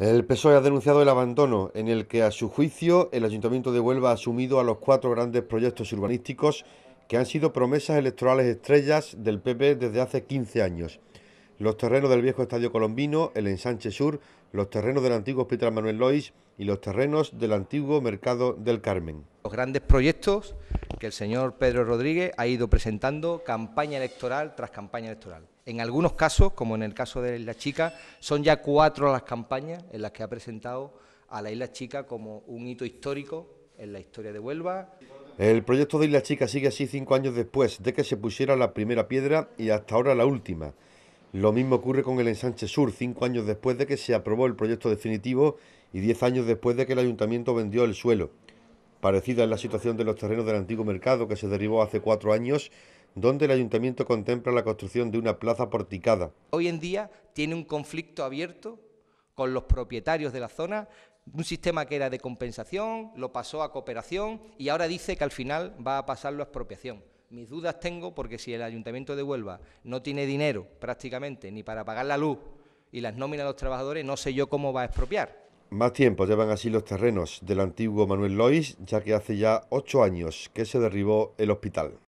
El PSOE ha denunciado el abandono en el que, a su juicio, el Ayuntamiento de Huelva ha asumido a los cuatro grandes proyectos urbanísticos que han sido promesas electorales estrellas del PP desde hace 15 años. Los terrenos del viejo Estadio Colombino, el Ensanche Sur, los terrenos del antiguo Hospital Manuel Lois y los terrenos del antiguo Mercado del Carmen. Los grandes proyectos ...que el señor Pedro Rodríguez ha ido presentando campaña electoral tras campaña electoral. En algunos casos, como en el caso de la Isla Chica, son ya cuatro las campañas en las que ha presentado a la Isla Chica como un hito histórico en la historia de Huelva. El proyecto de Isla Chica sigue así cinco años después de que se pusiera la primera piedra y hasta ahora la última. Lo mismo ocurre con el ensanche sur, cinco años después de que se aprobó el proyecto definitivo y diez años después de que el ayuntamiento vendió el suelo. Parecida es la situación de los terrenos del antiguo mercado que se derribó hace cuatro años, donde el ayuntamiento contempla la construcción de una plaza porticada. Hoy en día tiene un conflicto abierto con los propietarios de la zona, un sistema que era de compensación, lo pasó a cooperación y ahora dice que al final va a pasarlo a expropiación. Mis dudas tengo porque si el ayuntamiento de Huelva no tiene dinero prácticamente ni para pagar la luz y las nóminas de los trabajadores, no sé yo cómo va a expropiar. Más tiempo llevan así los terrenos del antiguo Manuel Lois, ya que hace ya ocho años que se derribó el hospital.